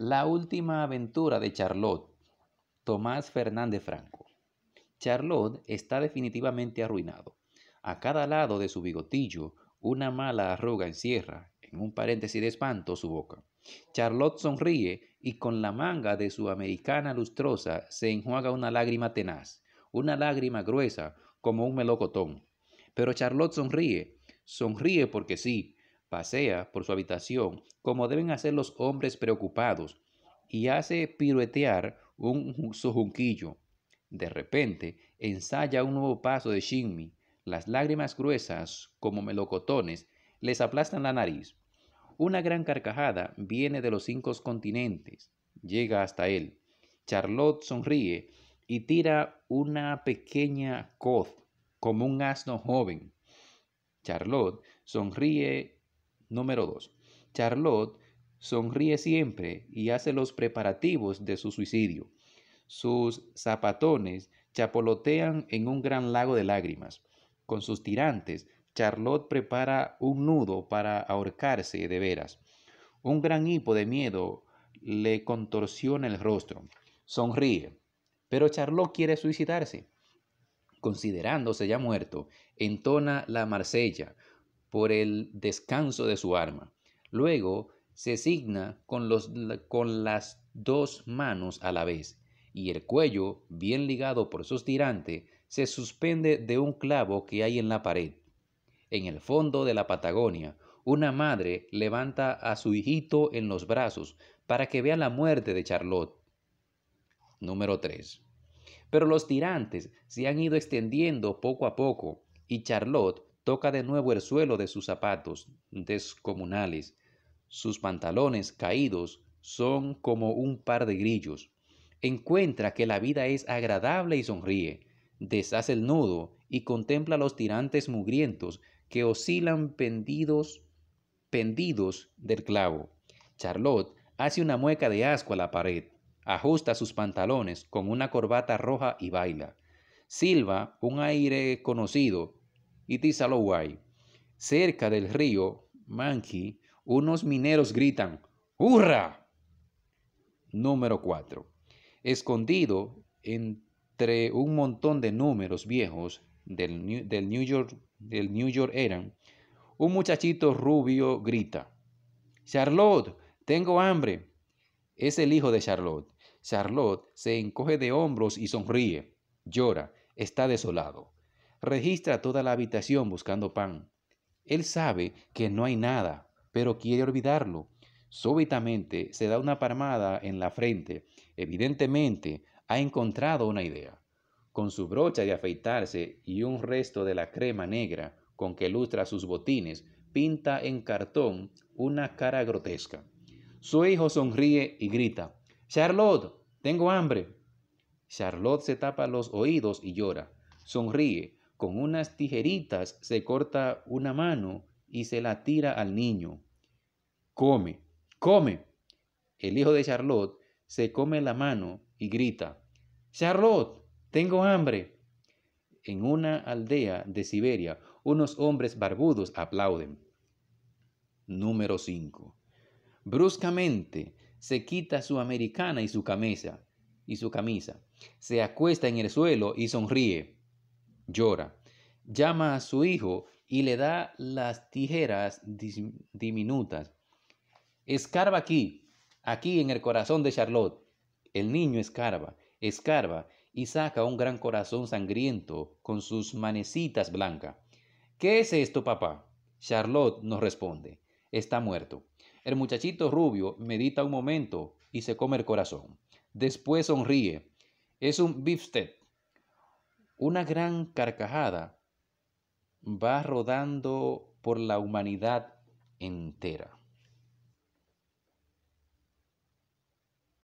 La última aventura de Charlotte. Tomás Fernández Franco. Charlotte está definitivamente arruinado. A cada lado de su bigotillo, una mala arruga encierra, en un paréntesis de espanto, su boca. Charlotte sonríe y con la manga de su americana lustrosa se enjuaga una lágrima tenaz, una lágrima gruesa como un melocotón. Pero Charlotte sonríe, sonríe porque sí, pasea por su habitación, como deben hacer los hombres preocupados, y hace piruetear un junquillo. De repente, ensaya un nuevo paso de Shinmi. Las lágrimas gruesas, como melocotones, les aplastan la nariz. Una gran carcajada viene de los cinco continentes. Llega hasta él. Charlotte sonríe y tira una pequeña coz como un asno joven. Charlotte sonríe Número 2. Charlotte sonríe siempre y hace los preparativos de su suicidio. Sus zapatones chapolotean en un gran lago de lágrimas. Con sus tirantes, Charlotte prepara un nudo para ahorcarse de veras. Un gran hipo de miedo le contorsiona el rostro. Sonríe, pero Charlotte quiere suicidarse. Considerándose ya muerto, entona la Marsella, por el descanso de su arma. Luego se signa con, los, con las dos manos a la vez, y el cuello, bien ligado por sus tirantes, se suspende de un clavo que hay en la pared. En el fondo de la Patagonia, una madre levanta a su hijito en los brazos para que vea la muerte de Charlotte. Número 3. Pero los tirantes se han ido extendiendo poco a poco y Charlotte toca de nuevo el suelo de sus zapatos descomunales. Sus pantalones caídos son como un par de grillos. Encuentra que la vida es agradable y sonríe. Deshace el nudo y contempla los tirantes mugrientos que oscilan pendidos, pendidos del clavo. Charlotte hace una mueca de asco a la pared, ajusta sus pantalones con una corbata roja y baila. Silva, un aire conocido, y guay. Cerca del río Manqui, unos mineros gritan ¡Hurra! Número 4. Escondido entre un montón de números viejos del New, del New York, del New York Eran, un muchachito rubio grita. Charlotte, tengo hambre. Es el hijo de Charlotte. Charlotte se encoge de hombros y sonríe. Llora. Está desolado. Registra toda la habitación buscando pan. Él sabe que no hay nada, pero quiere olvidarlo. Súbitamente se da una palmada en la frente. Evidentemente ha encontrado una idea. Con su brocha de afeitarse y un resto de la crema negra con que lustra sus botines, pinta en cartón una cara grotesca. Su hijo sonríe y grita, Charlotte, tengo hambre. Charlotte se tapa los oídos y llora. Sonríe, con unas tijeritas se corta una mano y se la tira al niño. Come, come. El hijo de Charlotte se come la mano y grita, Charlotte, tengo hambre. En una aldea de Siberia, unos hombres barbudos aplauden. Número 5. Bruscamente se quita su americana y su camisa, y su camisa. Se acuesta en el suelo y sonríe llora. Llama a su hijo y le da las tijeras diminutas. Escarba aquí, aquí en el corazón de Charlotte. El niño escarba, escarba y saca un gran corazón sangriento con sus manecitas blancas. ¿Qué es esto, papá? Charlotte nos responde. Está muerto. El muchachito rubio medita un momento y se come el corazón. Después sonríe. Es un beefsteak una gran carcajada va rodando por la humanidad entera.